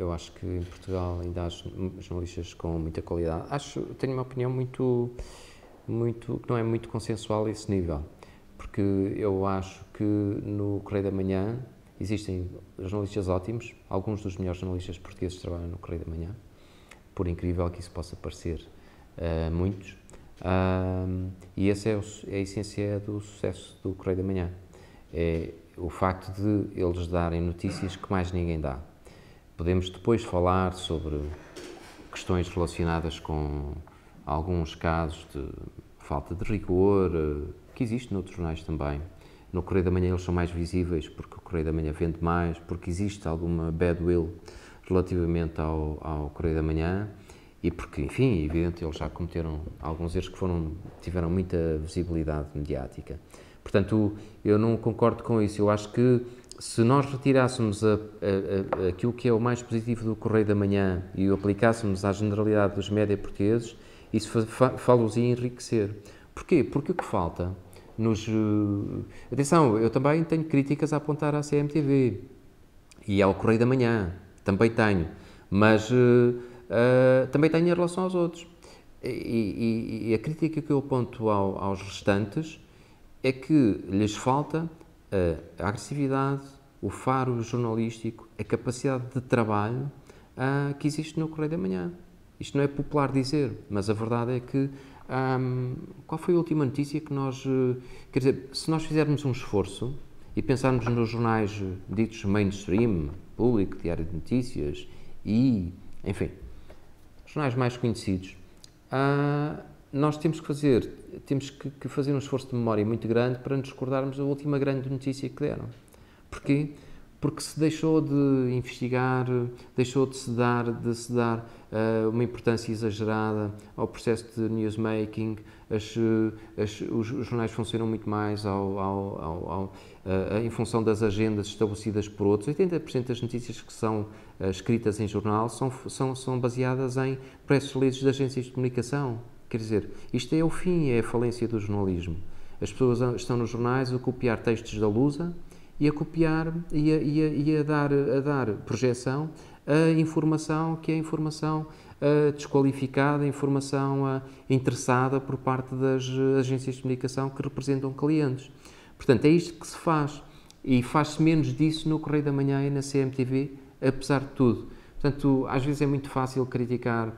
Eu acho que em Portugal ainda há jornalistas com muita qualidade. Acho, tenho uma opinião muito, muito, que não é muito consensual a esse nível, porque eu acho que no Correio da Manhã existem jornalistas ótimos, alguns dos melhores jornalistas portugueses trabalham no Correio da Manhã, por incrível que isso possa parecer uh, muitos, e essa é, o, é, a essência do sucesso do Correio da Manhã, é o facto de eles darem notícias que mais ninguém dá Podemos depois falar sobre questões relacionadas com alguns casos de falta de rigor, eh, que existe noutros jornais também. No Correio da Manhã eles são mais visíveis, porque o Correio da Manhã vende mais, porque existe alguma bad will relativamente ao, ao Correio da Manhã e porque, enfim, é evidente, eles já cometeram alguns erros que foram, tiveram muita visibilidade mediática. Portanto, eu não concordo com isso. Eu acho que se nós retirássemos a, a, a, aquilo que é o mais positivo do Correio da Manhã e o aplicássemos à generalidade dos média portugueses, isso fá-los ia enriquecer. Porquê? Porque o que falta nos... Eh, atenção, eu também tenho críticas a apontar à CMTV e ao Correio da Manhã, também tenho, mas uh, uh, também tenho em relação aos outros. E, e, e a crítica que eu aponto ao, aos restantes é que lhes falta a agressividade, o faro jornalístico, a capacidade de trabalho uh, que existe no Correio da Manhã. Isto não é popular dizer, mas a verdade é que um, qual foi a última notícia que nós, uh, quer dizer, se nós fizermos um esforço e pensarmos nos jornais eh, ditos mainstream, público, diário de notícias e, enfim, jornais mais conhecidos, uh, nós temos que fazer temos que, que, fazer um esforço de memória muito grande para nos recordarmos a última grande notícia que deram. Porquê? Porque se deixou de investigar, deixou de se dar, de se dar uh, uma importância exagerada ao processo de newsmaking, as, eh, as, os, os, jornais funcionam muito mais ao, ao, ao, ao uh, em função das agendas estabelecidas por outros. 80% das notícias que são uh, escritas em jornal são, são, são baseadas em press releases de agências de comunicação Quer dizer, isto é o fim, é a falência do jornalismo. As pessoas estão nos jornais a copiar textos da Lusa e a copiar e a, e a, e a dar, a dar projeção a informação que é informação uh, desqualificada, informação uh, interessada por parte das agências de comunicação que representam clientes. Portanto, é isto que se faz e faz-se menos disso no Correio da Manhã e na CMTV, apesar de tudo. Portanto, às vezes é muito fácil criticar uh,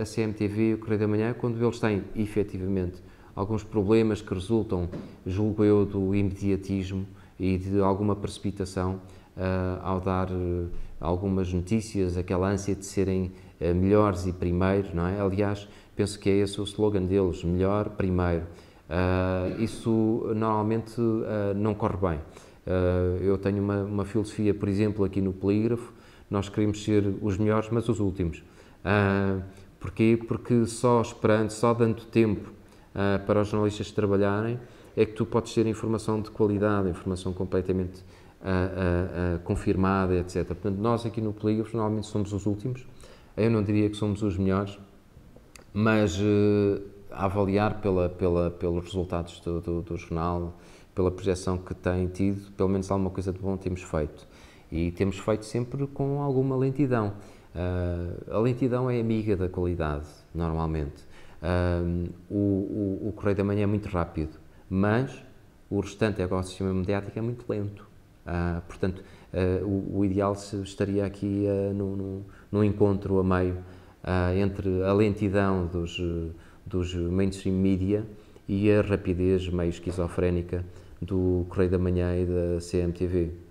a CMTV, o Correio da Manhã, quando eles têm, efetivamente, alguns problemas que resultam, julgo eu, do imediatismo e de alguma precipitação uh, ao dar uh, algumas notícias, aquela ânsia de serem melhores e primeiros, não é? Aliás, penso que é esse o slogan deles, melhor, primeiro. Uh, isso normalmente uh, não corre bem. Uh, eu tenho uma, uma, filosofia, por exemplo, aqui no Polígrafo, nós queremos ser os melhores, mas os últimos. Uh, porquê? Porque só esperando, só dando tempo uh, para os jornalistas trabalharem, é que tu podes ter informação de qualidade, informação completamente uh, confirmada, etc. Portanto, nós aqui no Polígrafo normalmente somos os últimos. Eu não diria que somos os melhores, mas a avaliar pela, pela, pelos resultados do, do, do jornal, pela projeção que tem tido, pelo menos alguma coisa de bom temos feito e temos feito sempre com alguma lentidão. Uh, a lentidão é amiga da qualidade, normalmente. Uh, o, o, o, Correio da Manhã é muito rápido, mas o restante sistema mediático é muito lento. Uh, portanto, o, o, ideal estaria aqui no, no, no, encontro a meio entre a lentidão dos, dos mainstream media e a rapidez meio esquizofrénica do Correio da Manhã e da CMTV.